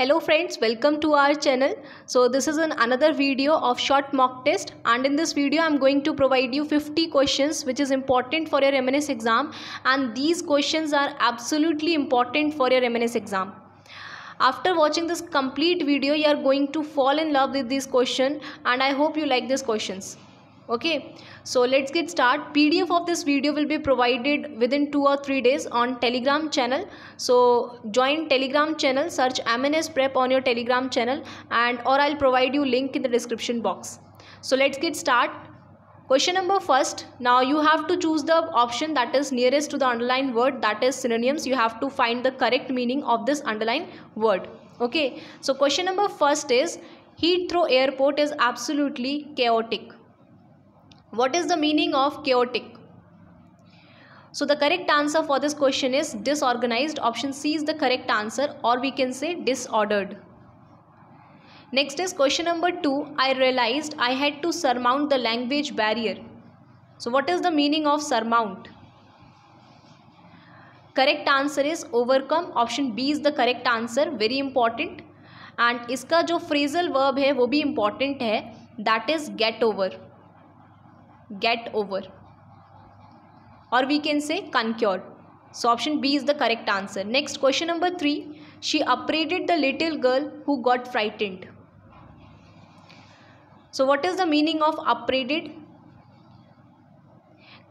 hello friends welcome to our channel so this is an another video of short mock test and in this video i'm going to provide you 50 questions which is important for your mns exam and these questions are absolutely important for your mns exam after watching this complete video you are going to fall in love with this question and i hope you like these questions okay so let's get start pdf of this video will be provided within two or three days on telegram channel so join telegram channel search mns prep on your telegram channel and or i'll provide you link in the description box so let's get start question number first now you have to choose the option that is nearest to the underlined word that is synonyms you have to find the correct meaning of this underlined word okay so question number first is heathrow airport is absolutely chaotic what is the meaning of chaotic so the correct answer for this question is disorganized option c is the correct answer or we can say disordered next is question number 2 i realized i had to surmount the language barrier so what is the meaning of surmount correct answer is overcome option b is the correct answer very important and इसका जो phrasal verb है वो भी important है that is get over get over और we can say conquer so option B is the correct answer next question number three she upbraided the little girl who got frightened so what is the meaning of upbraided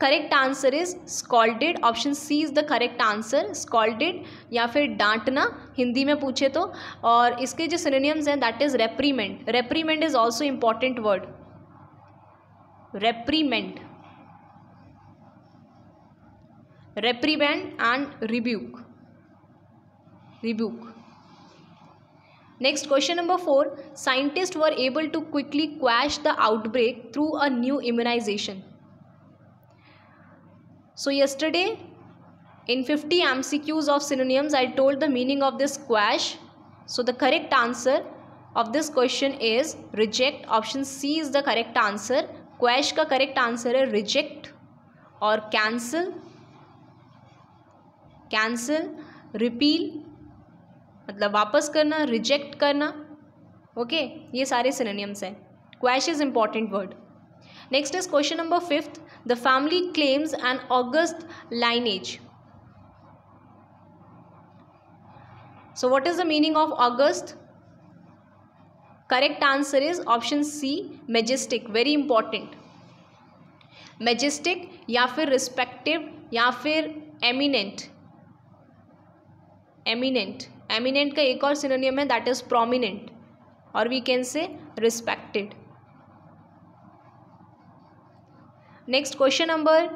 correct answer is scolded option C is the correct answer scolded या फिर डांटना हिंदी में पूछे तो और इसके जो synonyms हैं that is reprimand reprimand is also important word reprimand reprimand and rebuke rebuke next question number 4 scientists were able to quickly quash the outbreak through a new immunization so yesterday in 50 mcqs of synonyms i told the meaning of this quash so the correct answer of this question is reject option c is the correct answer quash का correct answer है reject और cancel cancel repeal मतलब वापस करना reject करना okay okay? ये सारे synonyms हैं quash is important word next is question number fifth the family claims and august lineage so what is the meaning of august correct answer is option C majestic very important majestic या फिर respective या फिर eminent eminent eminent का एक और synonym है that is prominent और we can say respected next question number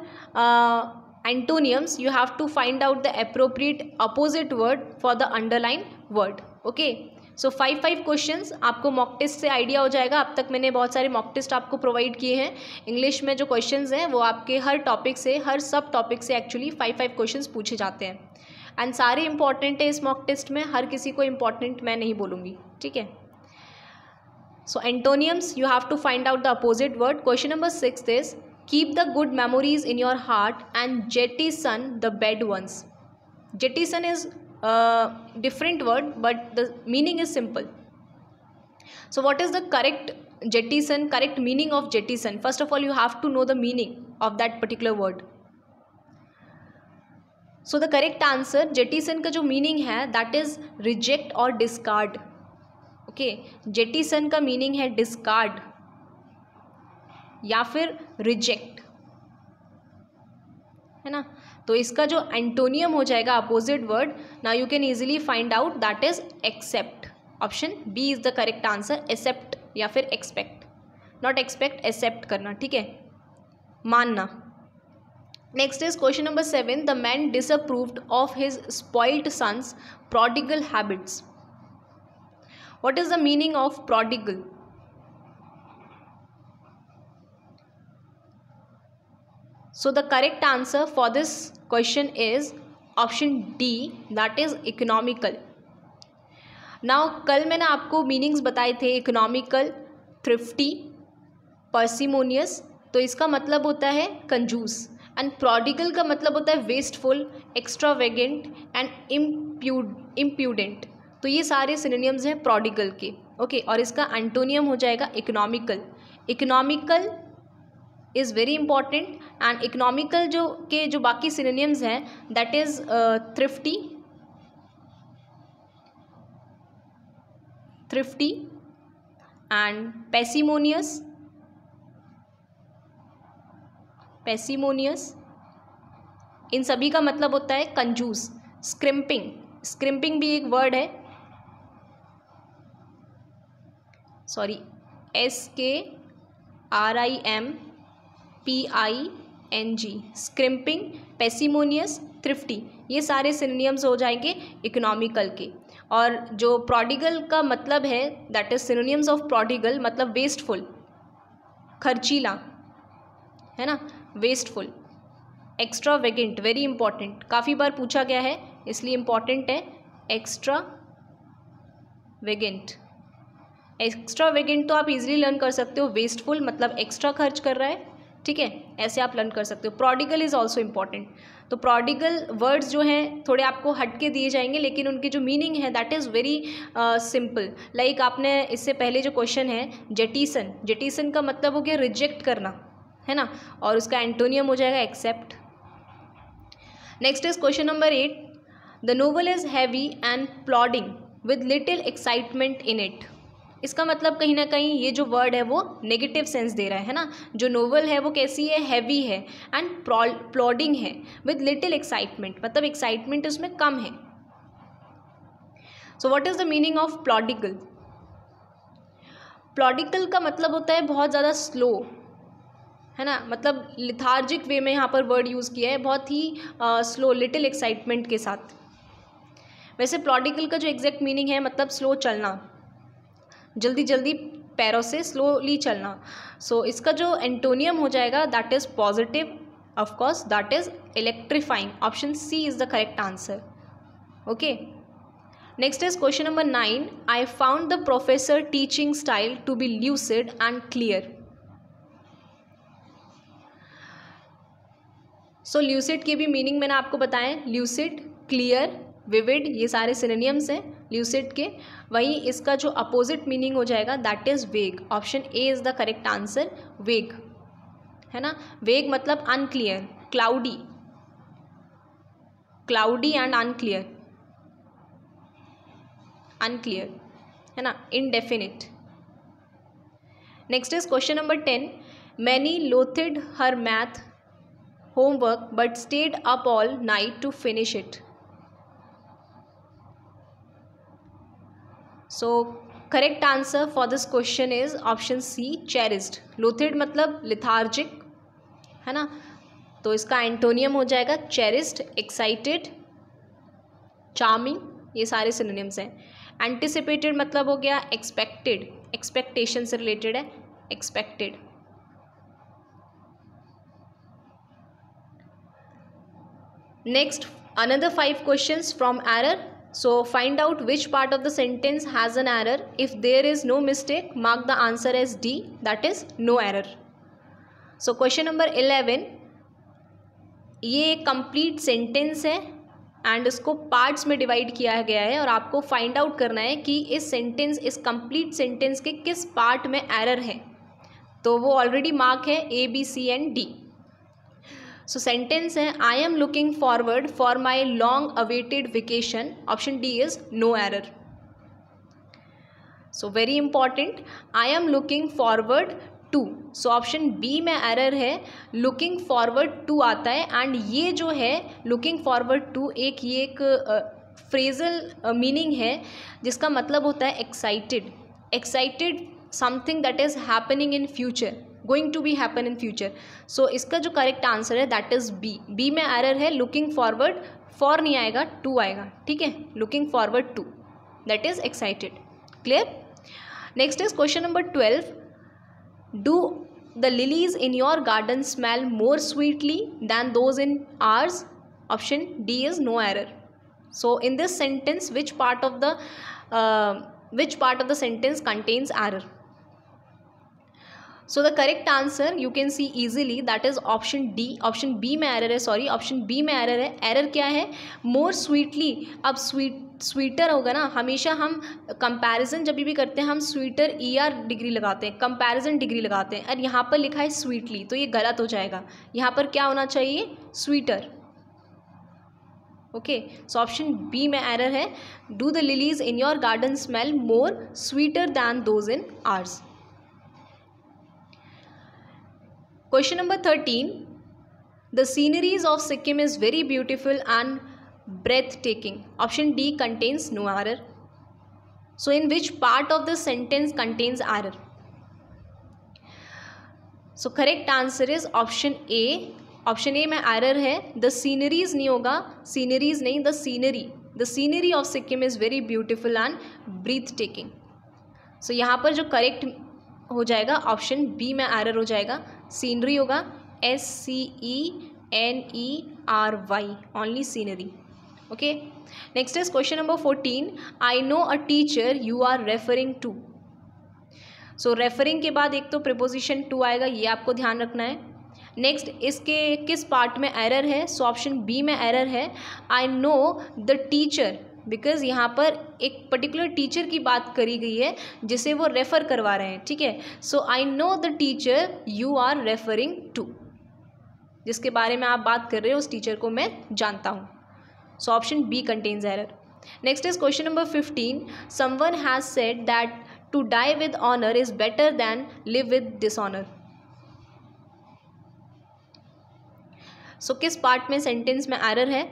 antonyms you have to find out the appropriate opposite word for the underline word okay so five five question आपको mock test से idea हो जाएगा अब तक मैंने बहुत सारे मॉक टेस्ट आपको प्रोवाइड किए हैं इंग्लिश में जो क्वेश्चन हैं वो आपके हर टॉपिक से हर सब टॉपिक से एक्चुअली फाइव फाइव क्वेश्चन पूछे जाते हैं एंड सारे इंपॉर्टेंट है इस मॉक टेस्ट में हर किसी को इम्पॉर्टेंट मैं नहीं बोलूँगी ठीक है you have to find out the opposite word question number six is keep the good memories in your heart and jettison the bad ones jettison is different word but the meaning is simple so what is the correct jettison correct meaning of jettison first of all you have to know the meaning of that particular word so the correct answer jettison ka jo meaning hai that is reject or discard okay jettison ka meaning hai discard या फिर reject है ना तो इसका जो antonym हो जाएगा opposite word ना you can easily find out that is accept option B is the correct answer accept या फिर एक्सपेक्ट नॉट एक्सपेक्ट एक्सेप्ट करना ठीक है मानना next is question number seven the man disapproved of his spoiled sons prodigal habits what is the meaning of prodigal so the correct answer for this question is option D that is economical now कल मैंने आपको meanings बताए थे economical thrifty परसिमोनियस तो इसका मतलब होता है कंजूस एंड प्रोडिकल का मतलब होता है wasteful extravagant and impud impudent तो ये सारे सिनेनियम्स हैं प्रोडिकल के ओके okay, और इसका एंटोनियम हो जाएगा economical economical is very important and economical जो के जो बाकी सिनेनियम्स हैं that is thrifty thrifty and parsimonious parsimonious इन सभी का मतलब होता है कंजूस स्क्रिम्पिंग स्क्रिम्पिंग भी एक वर्ड है sorry S K R I M P I N G scrimping parsimonious thrifty ये सारे सिनोनियम्स हो जाएंगे इकोनॉमिकल के और जो प्रोडिगल का मतलब है that is synonyms of prodigal मतलब वेस्टफुल खर्चीला है ना wasteful extravagant very important काफ़ी बार पूछा गया है इसलिए इम्पॉर्टेंट है एक्स्ट्रा वेगेंट एक्स्ट्रा वेगेंट तो आप इजीली लर्न कर सकते हो वेस्टफुल मतलब एक्स्ट्रा खर्च कर रहा है ठीक है ऐसे आप लर्न कर सकते हो प्रोडिकल इज़ ऑल्सो इम्पॉर्टेंट तो प्रोडिकल वर्ड्स जो हैं थोड़े आपको हट के दिए जाएंगे लेकिन उनकी जो मीनिंग है that is very simple like आपने इससे पहले जो क्वेश्चन है जेटीसन जेटीसन का मतलब हो गया रिजेक्ट करना है ना और उसका एंटोनियम हो जाएगा accept next is question number eight the novel is heavy and plodding with little excitement in it इसका मतलब कहीं ना कहीं ये जो वर्ड है वो नेगेटिव सेंस दे रहा है ना जो नोवेल है वो कैसी है हैवी है एंड प्लॉडिंग है विद लिटिल एक्साइटमेंट मतलब एक्साइटमेंट उसमें कम है so what is the meaning of plodding plodding का मतलब होता है बहुत ज़्यादा स्लो है ना मतलब लिथार्जिक वे में यहाँ पर वर्ड यूज़ किया है बहुत ही स्लो लिटिल एक्साइटमेंट के साथ वैसे प्लॉडिकल का जो एग्जैक्ट मीनिंग है मतलब स्लो चलना जल्दी जल्दी पैरों से स्लोली चलना सो so, इसका जो एंटोनियम हो जाएगा that is positive of course that is electrifying option C is the correct answer okay next is question number nine I found the professor teaching style to be lucid and clear so lucid की भी meaning मैंने आपको बताया lucid clear vivid ये सारे synonyms हैं lucid के वहीं इसका जो अपोजिट मीनिंग हो जाएगा that is vague option A is the correct answer vague है ना वेग मतलब unclear cloudy cloudy and unclear unclear है ना indefinite next is question number ten Manny loathed her math homework but stayed up all night to finish it so correct answer for this question is option C cherished loathed मतलब lethargic है ना तो इसका antonym हो जाएगा cherished excited charming ये सारे synonyms हैं एंटिसिपेटेड मतलब हो गया एक्सपेक्टेड एक्सपेक्टेशन से रिलेटेड है expected next another five questions from error So find out which part of the sentence has an error. If there is no mistake, mark the answer as D, that is no error. So question number 11. ये एक complete sentence है and इसको parts में divide किया गया है और आपको फाइंड आउट करना है कि इस सेंटेंस इस कंप्लीट सेंटेंस के किस पार्ट में एरर है तो वो ऑलरेडी मार्क है A B C and D so sentence है I am looking forward for my long awaited vacation option D is no error so very important I am looking forward to so option B में error है looking forward to आता है and ये जो है looking forward to एक ये एक फ्रेजल मीनिंग है जिसका मतलब होता है excited excited something that is happening in future going to be happen in future so iska correct answer hai that is b b mein error looking forward for nahi aayega to aayega theek hai looking forward to that is excited clear next is question number 12 do the lilies in your garden smell more sweetly than those in ours option d is no error so in this sentence which part of the uh, which part of the sentence contains error so the correct answer you can see easily that is option D option B में error है sorry option B में error है error क्या है more sweetly अब sweet sweeter होगा ना हमेशा हम कंपैरिजन जब भी करते हैं हम स्वीटर ई आर डिग्री लगाते हैं कंपैरिजन डिग्री लगाते हैं और यहाँ पर लिखा है स्वीटली तो ये गलत हो जाएगा यहाँ पर क्या होना चाहिए sweeter okay so option B में एरर है do the lilies in your garden smell more sweeter than those in ours question number thirteen the sceneries of Sikkim is very beautiful and breath taking option D contains no error so in which part of the sentence contains error so correct answer is option A option A में error है the sceneries नहीं होगा sceneries नहीं the scenery the scenery of Sikkim is very beautiful and breath taking so यहाँ पर जो correct हो जाएगा ऑप्शन बी में एरर हो जाएगा सीनरी होगा S C E N E R Y only scenery okay next is question number fourteen I know a teacher you are referring to so referring के बाद एक तो प्रपोजिशन टू आएगा ये आपको ध्यान रखना है नेक्स्ट इसके किस पार्ट में एरर है सो ऑप्शन बी में एरर है I know the teacher because यहाँ पर एक पर्टिकुलर टीचर की बात करी गई है जिसे वो रेफ़र करवा रहे हैं ठीक है so I know the teacher you are referring to जिसके बारे में आप बात कर रहे हो उस टीचर को मैं जानता हूँ so option B contains error next is question number fifteen someone has said that to die with honour is better than live with dishonour so किस पार्ट में सेंटेंस में एरर है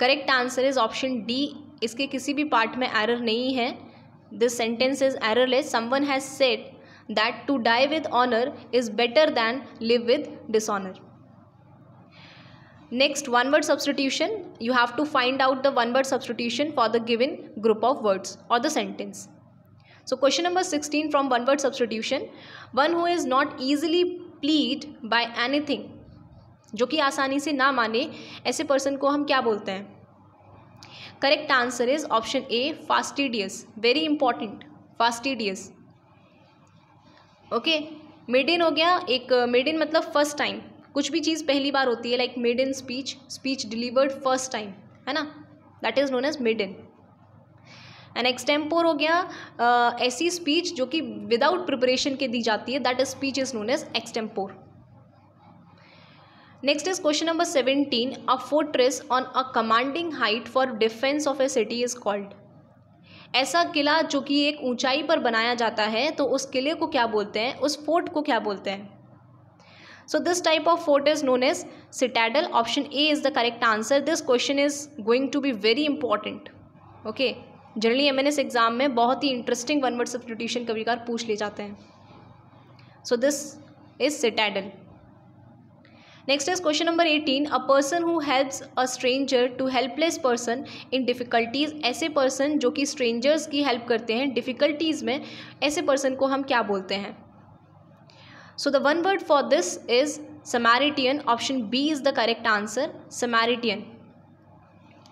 correct answer is option D इसके किसी भी part में error नहीं है this sentence is errorless someone has said that to die with honour is better than live with dishonour next one word substitution you have to find out the one word substitution for the given group of words or the sentence so question number sixteen from one word substitution one who is not easily pleased by thing जो कि आसानी से ना माने ऐसे person को हम क्या बोलते हैं correct answer is option A fastidious very important fastidious okay इन हो गया एक मेड इन मतलब फर्स्ट टाइम कुछ भी चीज़ पहली बार होती है like made in speech speech delivered first time है ना that is known as made in and extempore हो गया ऐसी स्पीच जो कि विदाउट प्रिपरेशन के दी जाती है that is speech is known as extempore next is question number seventeen a fortress on a commanding height for defence of a city is called ऐसा किला जो कि एक ऊंचाई पर बनाया जाता है तो उस किले को क्या बोलते हैं उस फोर्ट को क्या बोलते हैं so this type of fort is known as citadel option A is the correct answer this question is going to be very important okay generally एम एग्ज़ाम में बहुत ही इंटरेस्टिंग वन वर्ड सब्सटीट्यूशन कभी कार पूछ ले जाते हैं so this is citadel next is question number eighteen a person who helps a stranger to helpless person in difficulties ऐसे पर्सन जो कि स्ट्रेंजर्स की हेल्प करते हैं डिफिकल्टीज में ऐसे पर्सन को हम क्या बोलते हैं so the one word for this is Samaritan option B is the correct answer Samaritan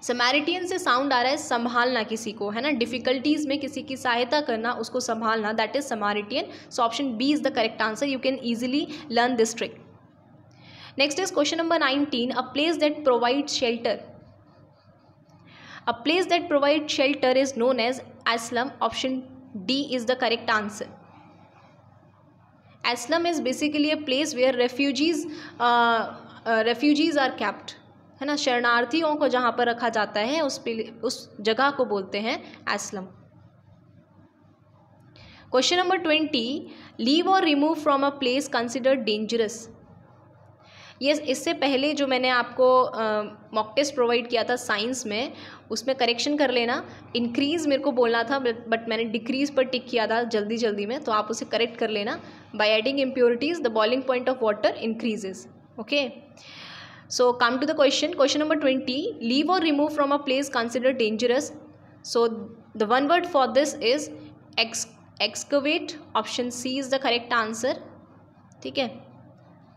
Samaritan से साउंड आ रहा है संभालना किसी को है ना डिफिकल्टीज में किसी की सहायता करना उसको संभालना that is Samaritan so option B is the correct answer you can easily learn this trick next is question number nineteen a place that provide shelter a place that provide shelter is known as asylum option D is the correct answer asylum is basically a place where refugees refugees are kept है ना शरणार्थियों को जहाँ पर रखा जाता है उस उस जगह को बोलते हैं asylum question number twenty leave or remove from a place considered dangerous ये इससे पहले जो मैंने आपको मॉक टेस्ट प्रोवाइड किया था साइंस में उसमें करेक्शन कर लेना इंक्रीज़ मेरे को बोलना था बट मैंने डिक्रीज़ पर टिक किया था जल्दी जल्दी में तो आप उसे करेक्ट कर लेना by adding impurities the boiling point of water increases okay so come to the question question number twenty leave or remove from a place consider dangerous so the one word for this is ex excavate option C is the correct answer ठीक है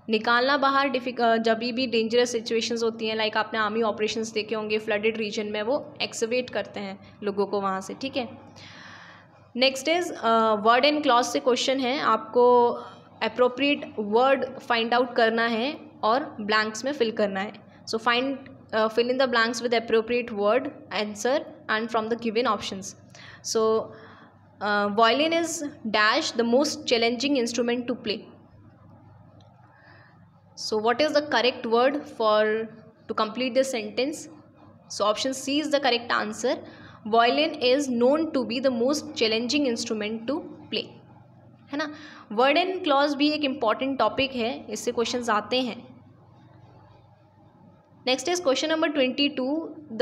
निकालना बाहर डिफिक जब भी dangerous situations होती हैं like आपने army operations देखे होंगे फ्लडेड रीजन में वो एक्सवेट करते हैं लोगों को वहाँ से ठीक है next is word and clause से क्वेश्चन है आपको अप्रोप्रिएट वर्ड फाइंड आउट करना है और ब्लैंक्स में फिल करना है so find fill in the blanks with appropriate word answer and from the given options so violin is dash the most challenging instrument to play so what is the correct word for to complete this sentence so option c is the correct answer violin is known to be the most challenging instrument to play है ना word and clause भी एक important topic है इससे question आते हैं next is question number twenty two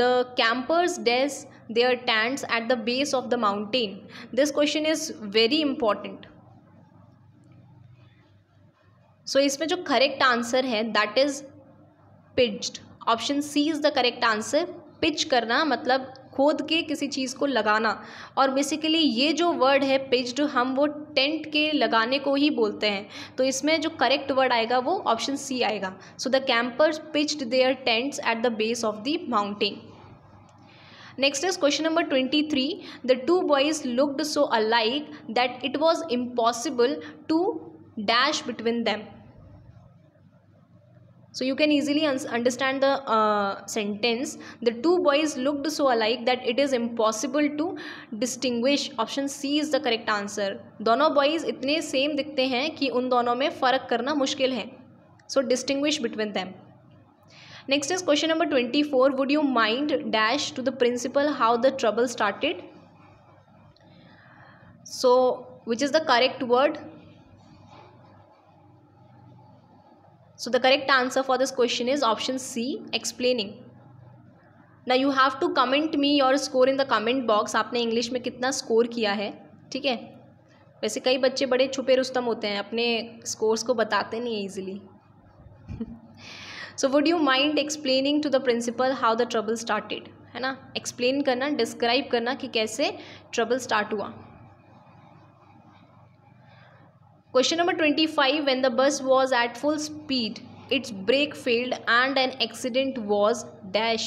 the campers dash their tents at the base of the mountain this question is very important so इसमें जो करेक्ट आंसर है that is pitched option C is the correct answer pitch करना मतलब खोद के किसी चीज़ को लगाना और बेसिकली ये जो वर्ड है पिच्ड हम वो टेंट के लगाने को ही बोलते हैं तो इसमें जो करेक्ट वर्ड आएगा वो ऑप्शन सी आएगा so the campers pitched their tents at the base of the mountain next is question number twenty three the two boys looked so alike that it was impossible to dash between them so you can easily understand the uh, sentence the two boys looked so alike that it is impossible to distinguish option c is the correct answer दोनों boys इतने same दिखते हैं कि उन दोनों में फ़र्क करना मुश्किल है so distinguish between them next is question number 24 would you mind dash to the principal how the trouble started so which is the correct word So the correct answer for this question is option C, explaining. ना you have to comment me your score in the comment box आपने English में कितना score किया है ठीक है वैसे कई बच्चे बड़े छुपे रुस्तम होते हैं अपने स्कोर्स को बताते नहीं है easily so would you mind explaining to the principal how the trouble started है ना एक्सप्लेन करना डिस्क्राइब करना कि कैसे ट्रबल स्टार्ट हुआ question number twenty five when the bus was at full speed its brake failed and an accident was dash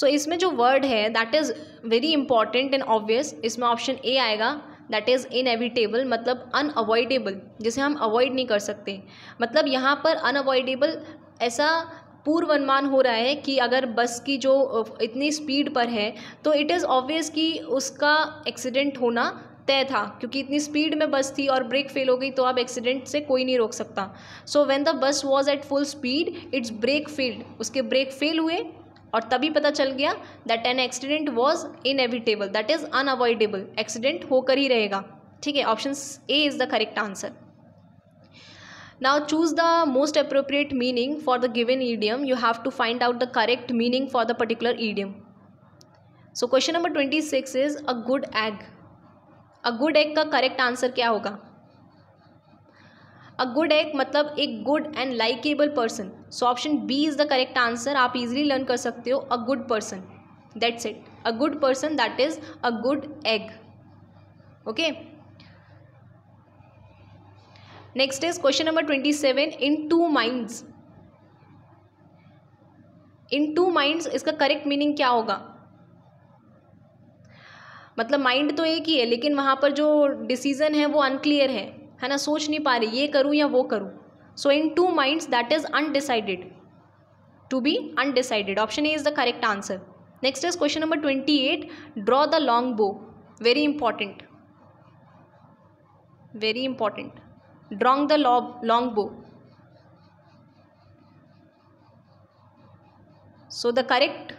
so इसमें जो word है that is very important and obvious इसमें option A आएगा that is inevitable मतलब unavoidable जिसे हम avoid नहीं कर सकते मतलब यहाँ पर अनअवॉइडेबल ऐसा पूर्व अनुमान हो रहा है कि अगर बस की जो इतनी स्पीड पर है तो इट इज़ ऑब्वियस कि उसका एक्सीडेंट होना तय था क्योंकि इतनी स्पीड में बस थी और ब्रेक फेल हो गई तो अब एक्सीडेंट से कोई नहीं रोक सकता so when the bus was at full speed its brake failed उसके ब्रेक फेल हुए और तभी पता चल गया that an accident was inevitable that is unavoidable accident होकर ही रहेगा ठीक है option A is the correct answer Now choose the most appropriate meaning for the given idiom. You have to find out the correct meaning for the particular idiom. So question number 26 is a good egg. A good egg ka correct answer kya hoga? A good egg matlab a good and likable person. So option B is the correct answer. Aap easily learn kar a good person. That's it. A good person that is a good egg. Okay. Next is question number twenty seven in two minds in two minds इसका correct meaning क्या होगा मतलब mind तो एक ही है लेकिन वहाँ पर जो डिसीजन है वो अनक्लियर है है ना सोच नहीं पा रही ये करूँ या वो करूँ so in two minds that is undecided to be undecided option A is the correct answer next is question number twenty eight draw the long bow very important very important drawing the lob long bow so the correct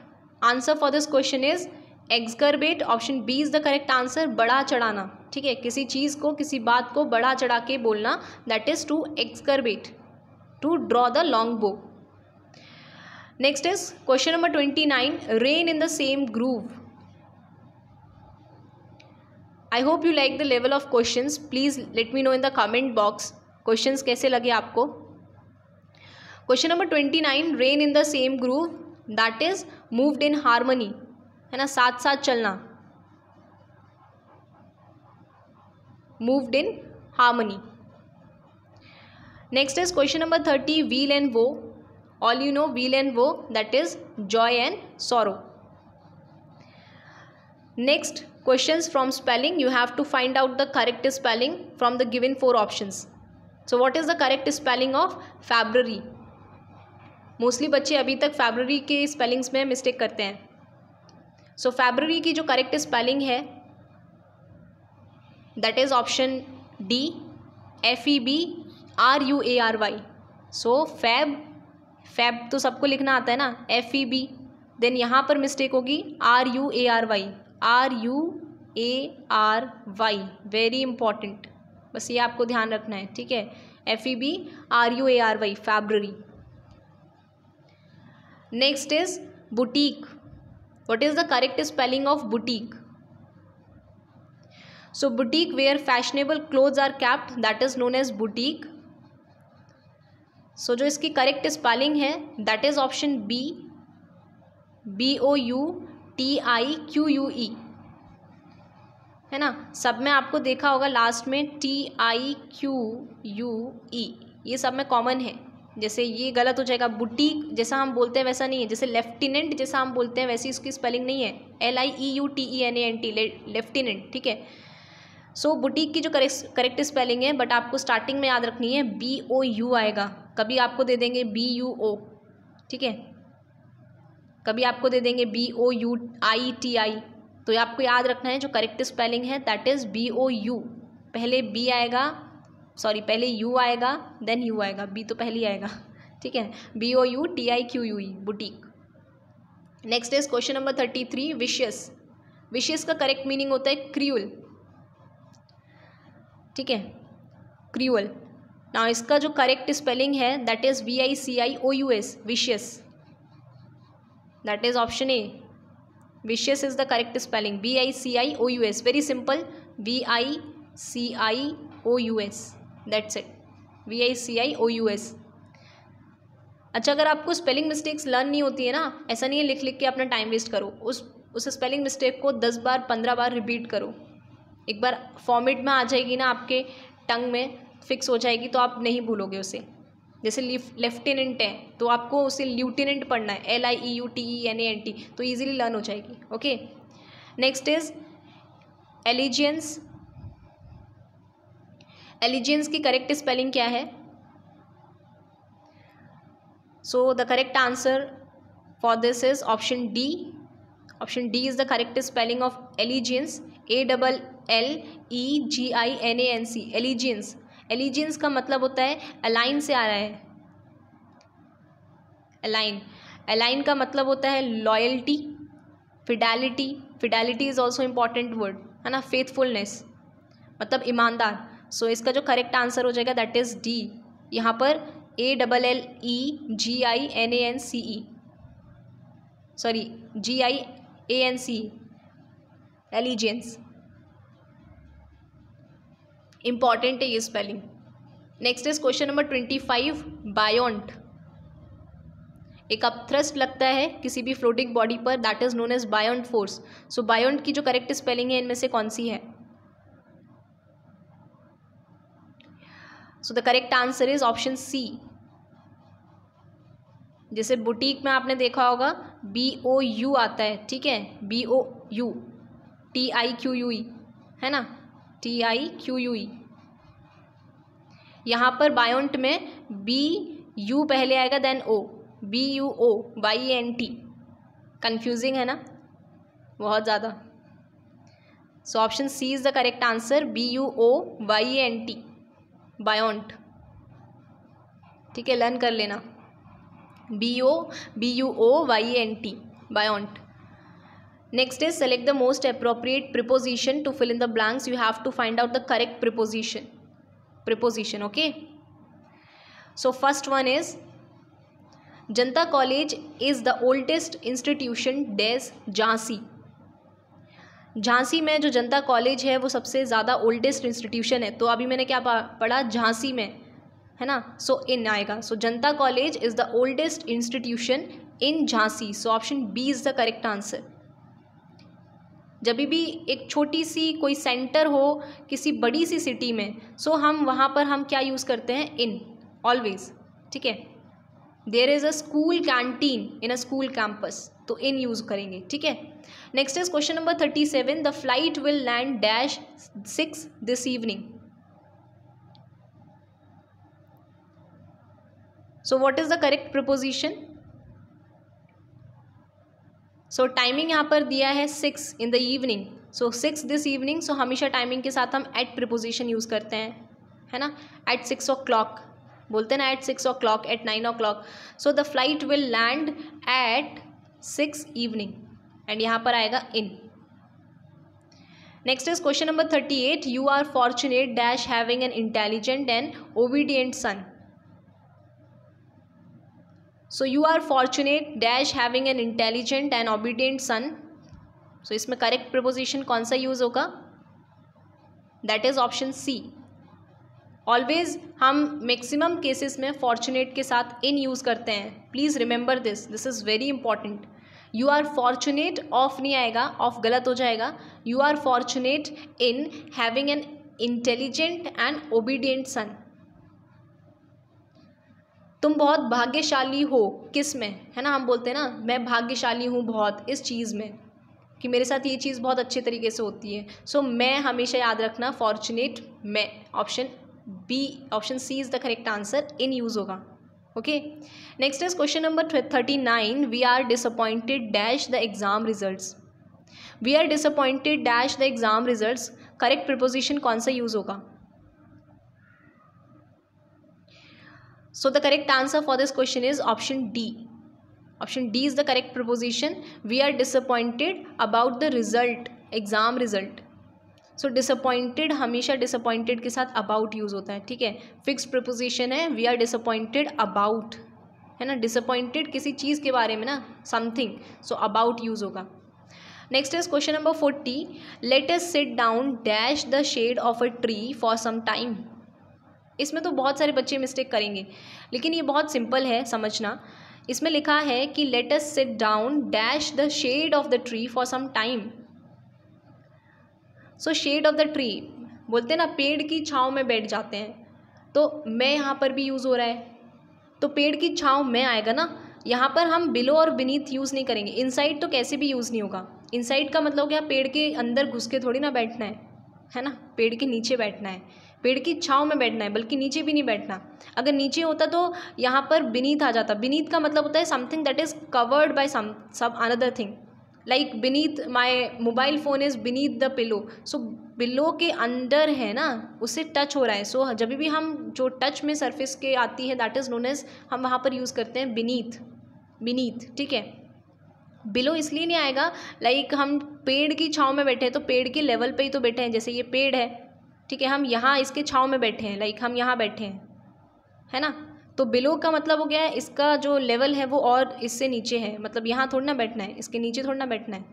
answer for this question is exaggerate option B is the correct answer बड़ा चढ़ाना ठीक है किसी चीज़ को किसी बात को बड़ा चढ़ा के बोलना that is to exaggerate to draw the long bow next is question number twenty nine ran in the same groove I hope you like the level of questions please let me know in the comment box questions कैसे लगे आपको question number twenty nine ran in the same groove that is moved in harmony है ना साथ साथ चलना moved in harmony next is question number thirty weal and woe all you know weal and woe that is joy and sorrow next questions from spelling you have to find out the correct spelling from the given four options so what is the correct spelling of february mostly बच्चे अभी तक February के spellings में mistake करते हैं सो so, February की जो correct spelling है that is option D F E B R U A R Y so Feb Feb तो सबको लिखना आता है ना एफ ई बी देन यहाँ पर मिस्टेक होगी R U A R Y R U A R Y very important बस ये आपको ध्यान रखना है ठीक है F E B R U A R Y February next is boutique what is the correct spelling of boutique so boutique where fashionable cloth are kept that is known as boutique so जो इसकी correct spelling है that is option B B O U T I Q U E है ना सब में आपको देखा होगा लास्ट में T I Q U E ये सब में कॉमन है जैसे ये गलत हो जाएगा बुटीक जैसा हम बोलते हैं वैसा नहीं है जैसे लेफ्टिनेंट जैसा हम बोलते हैं वैसी इसकी स्पेलिंग नहीं है L I E U T E N A N T lieutenant ठीक है सो so, बुटीक की जो करेक्ट स्पेलिंग है बट आपको स्टार्टिंग में याद रखनी है बी ओ यू आएगा कभी आपको दे देंगे बी यू ओ ठीक है कभी आपको दे देंगे B O U T I आई तो ये आपको याद रखना है जो करेक्ट स्पेलिंग है that is B O U पहले बी आएगा सॉरी पहले यू आएगा देन यू आएगा बी तो पहले ही आएगा ठीक है B O U T I Q U E boutique next is question number thirty three vicious vicious का करेक्ट मीनिंग होता है क्रियुल ठीक है क्रियुल ना इसका जो करेक्ट स्पेलिंग है that is V I C I O U S vicious that is option A vicious is the correct spelling B I C I O U S very simple V I C I O U S that's it V I C I O U S अच्छा अगर आपको spelling mistakes learn नहीं होती है ना ऐसा नहीं है लिख लिख के अपना टाइम वेस्ट करो उस उस स्पेलिंग मिस्टेक को दस बार पंद्रह बार रिपीट करो एक बार फॉर्मेट में आ जाएगी ना आपके टंग में फिक्स हो जाएगी तो आप नहीं भूलोगे उसे जैसे लेफ्टिनेंट है तो आपको उसे ल्यूटिनेंट पढ़ना है L I E U T E N A N T तो ईजिली लर्न हो जाएगी okay next is allegiance allegiance की करेक्ट स्पेलिंग क्या है so the correct answer for this is option D option D is the correct spelling of allegiance A double L E G I A A C E allegiance allegiance का मतलब होता है align से आ रहा है align align का मतलब होता है loyalty fidelity fidelity is also important word है ना फेथफुलनेस मतलब ईमानदार सो so, इसका जो करेक्ट आंसर हो जाएगा दैट इज़ डी यहाँ पर ए double L E G I A A C C E sorry ji I A C C allegiance important है ये spelling next is question number twenty five बायोन्ट एक upthrust लगता है किसी भी फ्लोटिंग बॉडी पर that is known as बायोन्ट force so बायोन्ट की जो करेक्ट स्पेलिंग है इनमें से कौन सी है so the correct answer is option C जैसे बुटीक में आपने देखा होगा बी ओ यू आता है ठीक है B O U T I Q U E है ना T I Q U E यहाँ पर बायोन्ट में बी यू पहले आएगा then O B U O Y N T confusing है ना बहुत ज़्यादा so option C is the correct answer B U O Y N T buoyant ठीक है लर्न कर लेना B O B U O Y N T buoyant next is select the most appropriate preposition to fill in the blanks you have to find out the correct preposition preposition okay so first one is Janta college is the oldest institution डेज झांसी झांसी में जो जनता college है वो सबसे ज़्यादा oldest institution है तो अभी मैंने क्या पढ़ा झांसी में है ना सो so, इन आएगा so so, Janta college is the oldest institution in Jhansi so option B is the correct answer जब भी एक छोटी सी कोई सेंटर हो किसी बड़ी सी सिटी में सो so हम वहाँ पर हम क्या यूज़ करते हैं इन ऑलवेज ठीक है there is a school canteen in a school campus तो इन यूज़ करेंगे ठीक है next is question number thirty seven the flight will land dash six this evening so what is the correct preposition so timing यहाँ पर दिया है six in the evening so six this evening so हमेशा timing के साथ हम eight preposition use करते हैं है ना एट सिक्स ओ क्लॉक बोलते ना at six o'clock at nine o'clock so the flight will land at six evening and यहाँ पर आएगा in next is question number thirty eight you are fortunate dash having an intelligent and obedient son so you are fortunate dash having an intelligent and obedient son so इसमें correct preposition कौन सा use होगा that is option C always हम maximum cases में fortunate के साथ in use करते हैं please remember this this is very important you are fortunate of नहीं आएगा ऑफ गलत हो जाएगा you are fortunate in having an intelligent and obedient son तुम बहुत भाग्यशाली हो किस में है ना हम बोलते हैं ना मैं भाग्यशाली हूँ बहुत इस चीज़ में कि मेरे साथ ये चीज़ बहुत अच्छे तरीके से होती है सो so, मैं हमेशा याद रखना फॉर्चुनेट मैं option B option C is the correct answer in use होगा okay next is question number thirty nine we are disappointed dash the exam results we are disappointed dash the exam results correct preposition कौन सा use होगा so the correct answer for this question is option D option D is the correct preposition we are disappointed about the result exam result so disappointed हमेशा disappointed के साथ about use होता है ठीक है फिक्स प्रपोजिशन है we are disappointed about है ना डिसअपॉइंटेड किसी चीज़ के बारे में ना समथिंग सो अबाउट यूज़ होगा next is question number forty let's sit down dash the shade of a tree for some time इसमें तो बहुत सारे बच्चे मिस्टेक करेंगे लेकिन ये बहुत सिंपल है समझना इसमें लिखा है कि let's set sit down dash the shade of the tree for some time so shade of the tree बोलते हैं ना पेड़ की छाँव में बैठ जाते हैं तो मैं यहाँ पर भी यूज़ हो रहा है तो पेड़ की छाँव में आएगा ना यहाँ पर हम बिलो और बिनीथ यूज़ नहीं करेंगे इनसाइड तो कैसे भी यूज़ नहीं होगा इनसाइड का मतलब क्या पेड़ के अंदर घुस के थोड़ी ना बैठना है है ना पेड़ के नीचे बैठना है पेड़ की छाँव में बैठना है बल्कि नीचे भी नहीं बैठना अगर नीचे होता तो यहाँ पर बिनीत आ जाता बिनीत का मतलब होता है something that is covered by some sub another thing like beneath my mobile phone is beneath the pillow so below के अंडर है ना उससे टच हो रहा है सो so, जब भी हम जो टच में सरफेस के आती है दैट इज़ नोन एज हम वहाँ पर यूज़ करते हैं बिनीत बिनीत ठीक है बिलो इसलिए नहीं आएगा लाइक like हम पेड़ की छाँव में बैठे हैं तो पेड़ के लेवल पे ही तो बैठे हैं जैसे ये पेड़ है ठीक है हम यहाँ इसके छाँव में बैठे हैं लाइक हम यहाँ बैठे हैं है ना तो बिलो का मतलब हो गया है इसका जो लेवल है वो और इससे नीचे है मतलब यहाँ थोड़ा ना बैठना है इसके नीचे थोड़ा ना बैठना है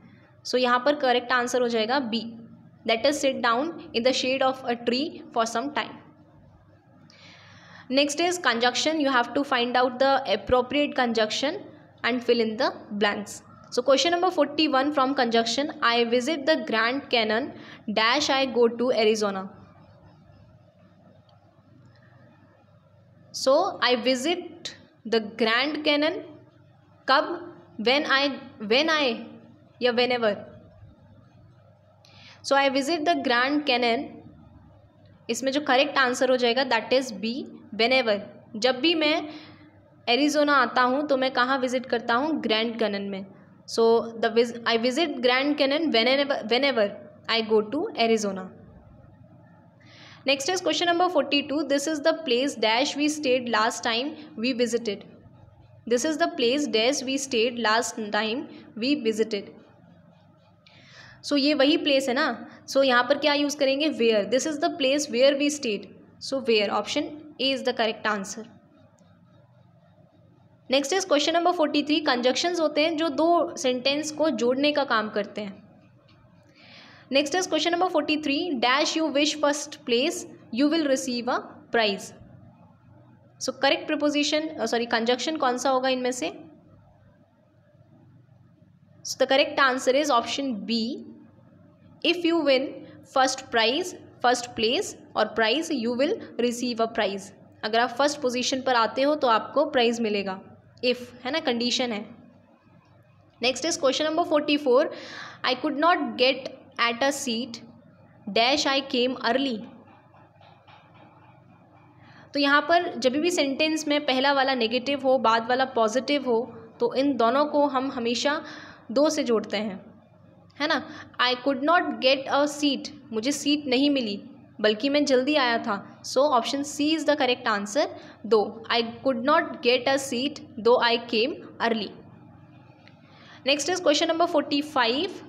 सो so, यहाँ पर करेक्ट आंसर हो जाएगा B that is sit down in the shade of a tree for some time next is conjunction you have to find out the appropriate conjunction and fill in the blanks so question number forty one from conjunction I visit the Grand Canyon dash I go to Arizona so I visit the Grand Canyon कब when I when I या whenever so I visit the Grand cannon इसमें जो correct answer हो जाएगा that is B whenever जब भी मैं Arizona आता हूँ तो मैं कहाँ विजिट करता हूँ ग्रैंड कैनन में so the I visit Grand Canyon whenever whenever I go to Arizona next is question number forty two this is the place dash we stayed last time we visited this is the place dash we stayed last time we visited so ये वही place है ना सो so, यहाँ पर क्या use करेंगे where this is the place where we stayed so where option A is the correct answer next is question number forty three conjunctions होते हैं जो दो सेंटेंस को जोड़ने का काम करते हैं next is question number forty three dash you wish first place you will receive a prize so correct preposition sorry conjunction कौन सा होगा इनमें से so the correct answer is option B if you win first prize first place और prize you will receive a prize अगर आप first position पर आते हो तो आपको प्राइज मिलेगा इफ़ है ना कंडीशन है next is question number forty four I could not get at a seat dash I came early तो यहाँ पर जब भी सेंटेंस में पहला वाला नेगेटिव हो बाद वाला पॉजिटिव हो तो इन दोनों को हम हमेशा दो से जोड़ते हैं है ना I could not get a seat मुझे सीट नहीं मिली बल्कि मैं जल्दी आया था so option C is the correct answer though I could not get a seat though I came early next is question number forty five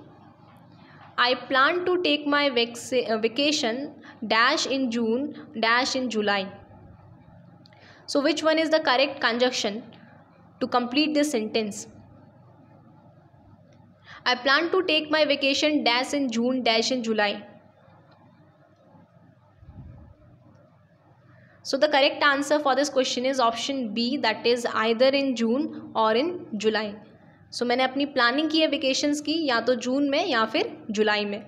I plan to take my uh, vacation dash in June dash in July. So which one is the correct conjunction to complete this sentence? I plan to take my vacation dash in June dash in July. So the correct answer for this question is option B that is either in June or in July. So so, मैंने अपनी planning की है vacations की या तो जून में या फिर जुलाई में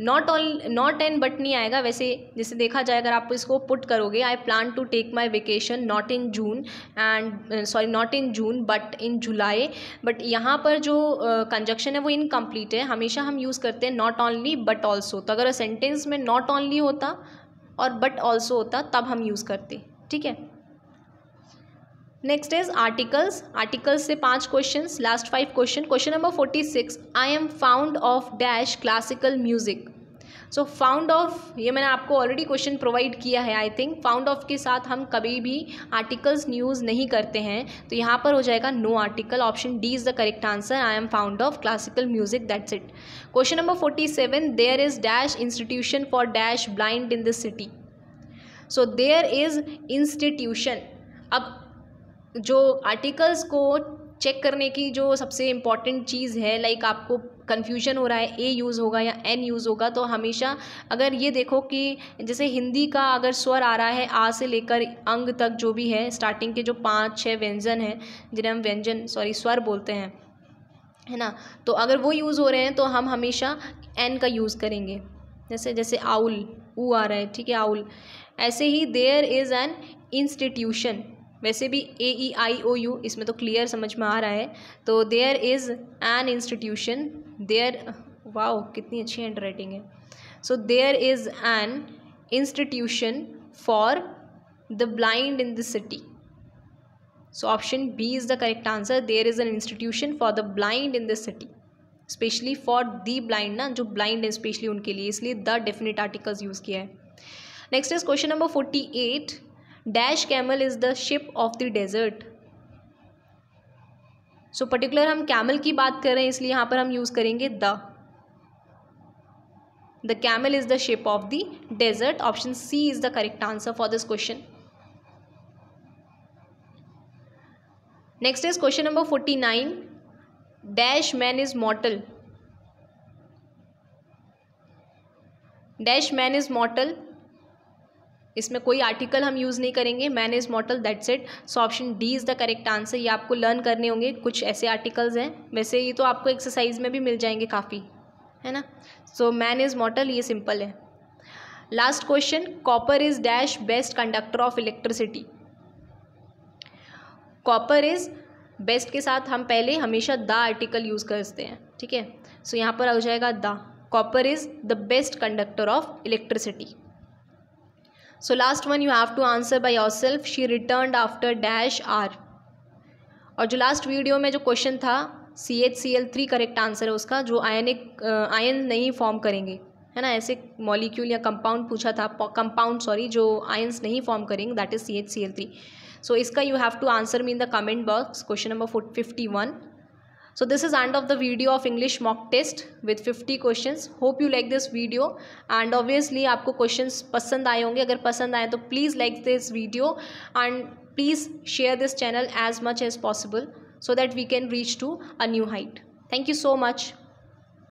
not all not an but नहीं आएगा वैसे जैसे देखा जाए अगर आप इसको पुट करोगे I plan to take my vacation not in June and sorry not in June but in July but यहाँ पर जो कंजक्शन uh, है वो इनकम्प्लीट है हमेशा हम यूज़ करते हैं नॉट ऑनली बट ऑल्सो तो अगर सेंटेंस में नॉट ऑनली होता और बट ऑल्सो होता तब हम यूज़ करते ठीक है नेक्स्ट इज आर्टिकल्स आर्टिकल्स से पांच questions last five question question number forty six I am found of dash classical music so found of ये मैंने आपको ऑलरेडी क्वेश्चन प्रोवाइड किया है आई थिंक फाउंड ऑफ के साथ हम कभी भी आर्टिकल्स न्यूज़ नहीं करते हैं तो यहाँ पर हो जाएगा no article option D is the correct answer I am found of classical music that's it question number forty seven there is dash institution for dash blind in this city so there is institution अब जो articles को check करने की जो सबसे important चीज़ है like आपको confusion हो रहा है ए यूज़ होगा या एन यूज़ होगा तो हमेशा अगर ये देखो कि जैसे हिंदी का अगर स्वर आ रहा है आ से लेकर अंग तक जो भी है स्टार्टिंग के जो पाँच छः व्यंजन हैं जिन्हें हम व्यंजन सॉरी स्वर बोलते हैं है ना तो अगर वो यूज़ हो रहे हैं तो हम हमेशा एन का यूज़ करेंगे जैसे जैसे आउल ऊ आ रहा है ठीक है आउल ऐसे ही देयर इज़ एन इंस्टीट्यूशन वैसे भी ए ई आई ओ यू इसमें तो क्लियर समझ में आ रहा है तो there is an institution there wow कितनी अच्छी हैंड राइटिंग है so there is an institution for the blind in the city so option B is the correct answer there is an institution for the blind in the city specially for the blind ना जो blind है specially उनके लिए इसलिए the definite articles use किया है next is question number forty eight dash camel is the ship of the desert so particular हम camel की बात कर रहे हैं इसलिए यहां पर हम यूज़ करेंगे the the camel is the ship of the desert option C is the correct answer for this question next is question number forty nine dash man is mortal dash man is mortal इसमें कोई article हम use नहीं करेंगे man is mortal that's it so option D is the correct answer ये आपको learn करने होंगे कुछ ऐसे आर्टिकल्स हैं वैसे ये तो आपको एक्सरसाइज में भी मिल जाएंगे काफ़ी है ना सो मैन इज़ मॉटल ये सिंपल है last question copper is dash best conductor of electricity copper is best के साथ हम पहले हमेशा द आर्टिकल यूज़ करते हैं ठीक है सो so, यहाँ पर आ जाएगा the copper is the best conductor of electricity so last one you have to answer by your self she return after dash are और जो लास्ट वीडियो में जो क्वेश्चन था C H C L three correct answer है उसका जो आयनिक ion uh, नहीं form करेंगे है ना ऐसे मॉलिक्यूल या कंपाउंड पूछा था कंपाउंड सॉरी जो आयन्स नहीं फॉर्म करेंगे that is C H C L three so इसका you have to answer me in the comment box question number fifty one so this is end of the video of english mock test with 50 questions hope you like this video and obviously आपको questions पसंद आए होंगे अगर पसंद आए तो please like this video and please share this channel as much as possible so that we can reach to a new height thank you so much